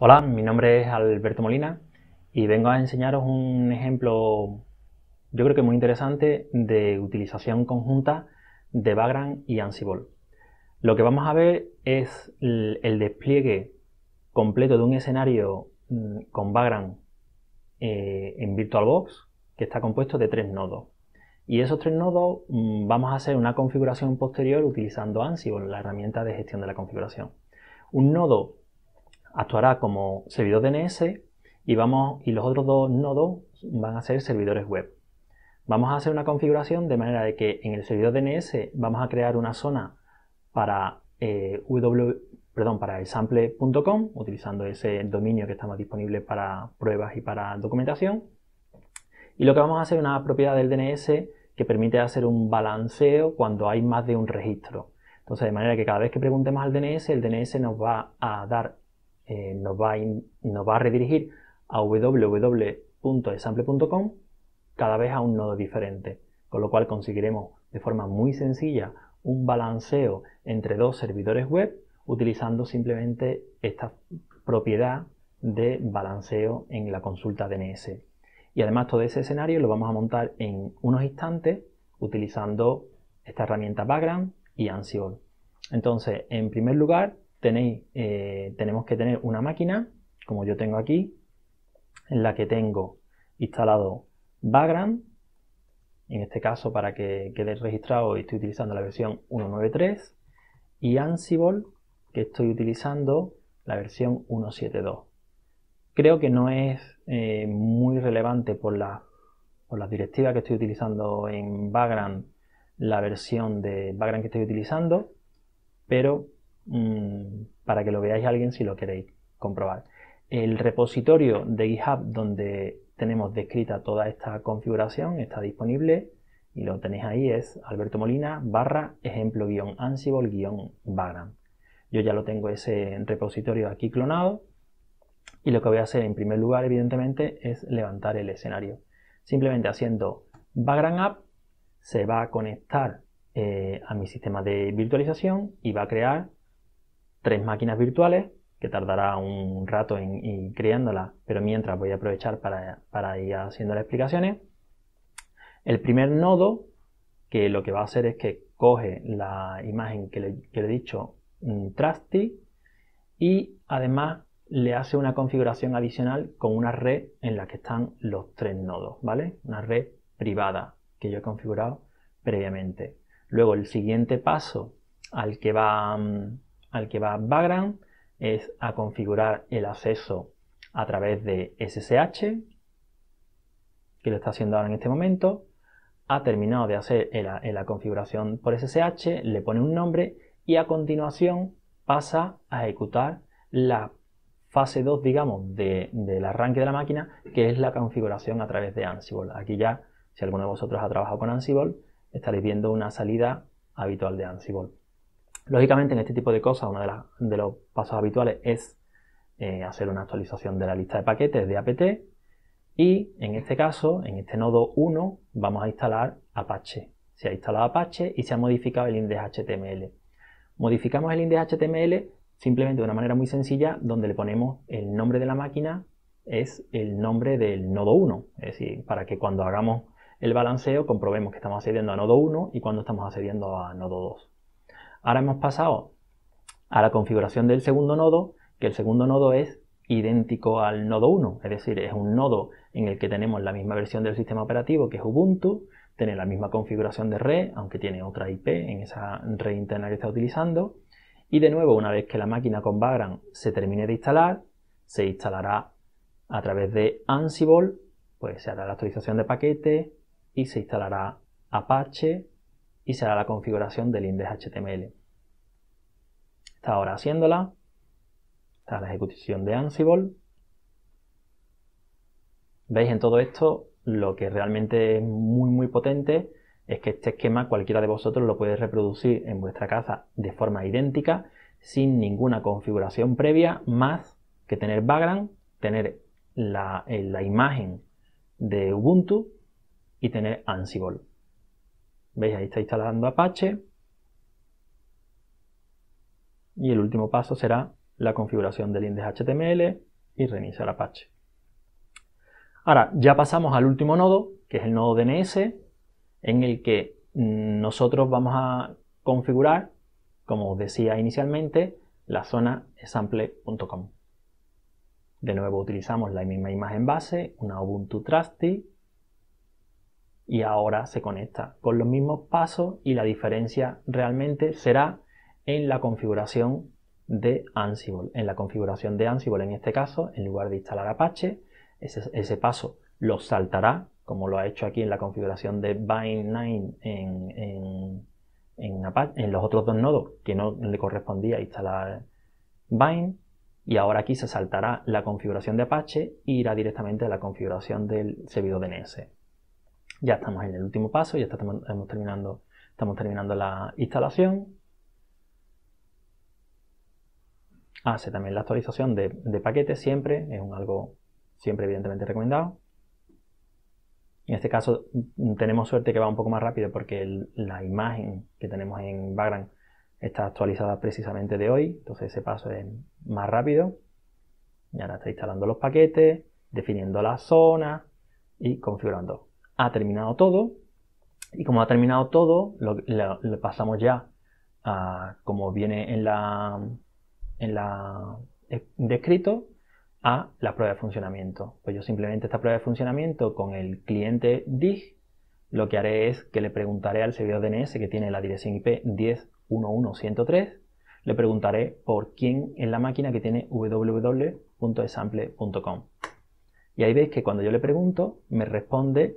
Hola, mi nombre es Alberto Molina y vengo a enseñaros un ejemplo, yo creo que muy interesante, de utilización conjunta de Vagrant y Ansible. Lo que vamos a ver es el despliegue completo de un escenario mm, con Vagrant eh, en VirtualBox que está compuesto de tres nodos. Y esos tres nodos mm, vamos a hacer una configuración posterior utilizando Ansible, la herramienta de gestión de la configuración. Un nodo actuará como servidor DNS y, vamos, y los otros dos nodos van a ser servidores web. Vamos a hacer una configuración de manera de que en el servidor DNS vamos a crear una zona para, eh, perdón, para el utilizando ese dominio que está más disponible para pruebas y para documentación. Y lo que vamos a hacer es una propiedad del DNS que permite hacer un balanceo cuando hay más de un registro. Entonces, de manera que cada vez que preguntemos al DNS, el DNS nos va a dar eh, nos, va a redirigir a www.example.com cada vez a un nodo diferente, con lo cual conseguiremos de forma muy sencilla un balanceo entre dos servidores web utilizando simplemente esta propiedad de balanceo en la consulta DNS. Y además todo ese escenario lo vamos a montar en unos instantes utilizando esta herramienta Background y Ansible. Entonces, en primer lugar, tenéis, eh, tenemos que tener una máquina, como yo tengo aquí, en la que tengo instalado background, en este caso para que quede registrado estoy utilizando la versión 1.9.3 y Ansible que estoy utilizando la versión 1.7.2. Creo que no es eh, muy relevante por la, por las directivas que estoy utilizando en background la versión de background que estoy utilizando, pero Mm, para que lo veáis alguien si lo queréis comprobar. El repositorio de GitHub donde tenemos descrita toda esta configuración está disponible y lo tenéis ahí es Alberto Molina barra ejemplo guión ansible guión Yo ya lo tengo ese repositorio aquí clonado y lo que voy a hacer en primer lugar evidentemente es levantar el escenario. Simplemente haciendo background app se va a conectar eh, a mi sistema de virtualización y va a crear tres máquinas virtuales, que tardará un rato en creándolas, pero mientras voy a aprovechar para, ir haciendo las explicaciones. El primer nodo, que lo que va a hacer es que coge la imagen que le, que le he dicho, mm, Trusty, y además le hace una configuración adicional con una red en la que están los tres nodos, ¿vale? Una red privada que yo he configurado previamente. Luego el siguiente paso al que va, mm, al que va background es a configurar el acceso a través de SSH, que lo está haciendo ahora en este momento, ha terminado de hacer la configuración por SSH, le pone un nombre y a continuación pasa a ejecutar la fase 2, digamos, del arranque de la máquina, que es la configuración a través de Ansible. Aquí ya, si alguno de vosotros ha trabajado con Ansible, estaréis viendo una salida habitual de Ansible. Lógicamente en este tipo de cosas uno de, los pasos habituales es eh, hacer una actualización de la lista de paquetes de apt y en este caso, en este nodo 1, vamos a instalar Apache. Se ha instalado Apache y se ha modificado el index HTML. Modificamos el index HTML simplemente de una manera muy sencilla donde le ponemos el nombre de la máquina es el nombre del nodo 1, es decir, para que cuando hagamos el balanceo comprobemos que estamos accediendo a nodo 1 y cuando estamos accediendo a nodo 2. Ahora hemos pasado a la configuración del segundo nodo, que el segundo nodo es idéntico al nodo 1, es decir, es un nodo en el que tenemos la misma versión del sistema operativo que es Ubuntu, tiene la misma configuración de red, aunque tiene otra IP en esa red interna que está utilizando, y de nuevo, una vez que la máquina con Vagrant se termine de instalar, se instalará a través de Ansible, pues se hará la actualización de paquete y se instalará Apache y será la configuración del index HTML. Está ahora haciéndola. Está la ejecución de Ansible. Veis en todo esto lo que realmente es muy muy potente es que este esquema cualquiera de vosotros lo puede reproducir en vuestra casa de forma idéntica sin ninguna configuración previa más que tener background, tener la, eh, la imagen de Ubuntu y tener Ansible. Veis, ahí está instalando Apache. Y el último paso será la configuración del index HTML y reiniciar Apache. Ahora, ya pasamos al último nodo, que es el nodo DNS, en el que mm, nosotros vamos a configurar, como os decía inicialmente, la zona sample.com. De nuevo utilizamos la misma imagen base, una Ubuntu Trusty, y ahora se conecta con los mismos pasos y la diferencia realmente será en la configuración de Ansible. En la configuración de Ansible en este caso, en lugar de instalar Apache, ese, paso lo saltará, como lo ha hecho aquí en la configuración de Bind9 en, en, en, en los otros dos nodos que no le correspondía instalar Bind. Y ahora aquí se saltará la configuración de Apache e irá directamente a la configuración del servidor DNS. Ya estamos en el último paso, ya estamos, terminando, estamos terminando la instalación. Hace también la actualización de, paquetes siempre, es algo siempre evidentemente recomendado. En este caso mm, tenemos suerte que va un poco más rápido porque la imagen que tenemos en background está actualizada precisamente de hoy, entonces ese paso es más rápido. Y ahora está instalando los paquetes, definiendo la zona y configurando ha terminado todo y como ha terminado todo, lo, pasamos ya ah, como viene en la, en la eh, descrito, a la prueba de funcionamiento. Pues yo simplemente esta prueba de funcionamiento con el cliente dig, lo que haré es que le preguntaré al servidor DNS que tiene la dirección IP 10.1.1.103, le preguntaré por quién en la máquina que tiene www.example.com. Y ahí veis que cuando yo le pregunto, me responde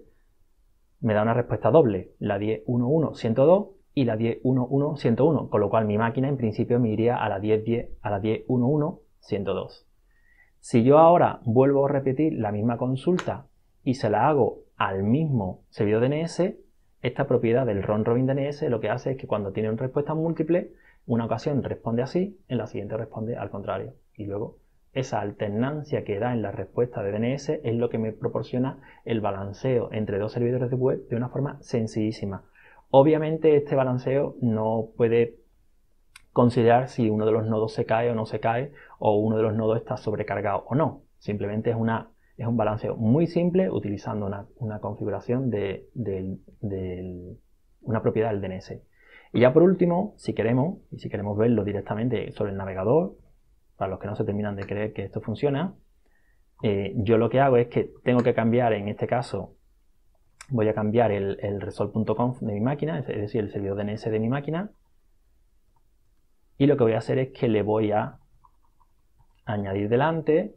me da una respuesta doble, la 10.1.1.102 y la 10.1.1.101, con lo cual mi máquina en principio me iría a la 10.10 a la 10.1.1.102. Si yo ahora vuelvo a repetir la misma consulta y se la hago al mismo servidor DNS, esta propiedad del round robin DNS lo que hace es que cuando tiene una respuesta múltiple, una ocasión responde así, en la siguiente responde al contrario y luego esa alternancia que da en la respuesta de DNS es lo que me proporciona el balanceo entre dos servidores de web de una forma sencillísima. Obviamente este balanceo no puede considerar si uno de los nodos se cae o no se cae o uno de los nodos está sobrecargado o no. Simplemente es, una, es un balanceo muy simple utilizando una, configuración de, de, una propiedad del DNS. Y ya por último, si queremos, y si queremos verlo directamente sobre el navegador para los que no se terminan de creer que esto funciona, eh, yo lo que hago es que tengo que cambiar, en este caso, voy a cambiar el, el de mi máquina, es decir, el servidor DNS de mi máquina, y lo que voy a hacer es que le voy a añadir delante,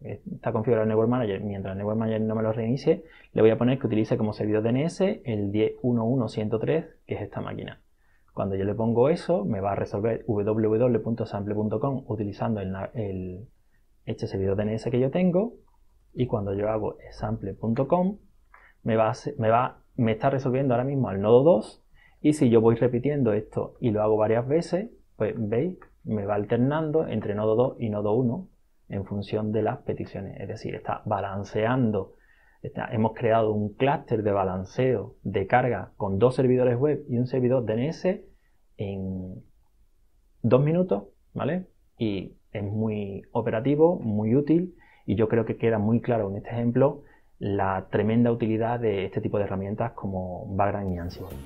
está configurado el Network Manager, mientras el Network Manager no me lo reinicie, le voy a poner que utilice como servidor DNS el 10.1.1.103, que es esta máquina. Cuando yo le pongo eso, me va a resolver www.sample.com utilizando el, este servidor DNS que yo tengo. Y cuando yo hago sample.com, me, va me, va, me está resolviendo ahora mismo al nodo 2. Y si yo voy repitiendo esto y lo hago varias veces, pues veis, me va alternando entre nodo 2 y nodo 1 en función de las peticiones. Es decir, está balanceando hemos creado un clúster de balanceo de carga con dos servidores web y un servidor DNS en dos minutos, ¿vale? Y es muy operativo, muy útil y yo creo que queda muy claro en este ejemplo la tremenda utilidad de este tipo de herramientas como Bagram y Ansible.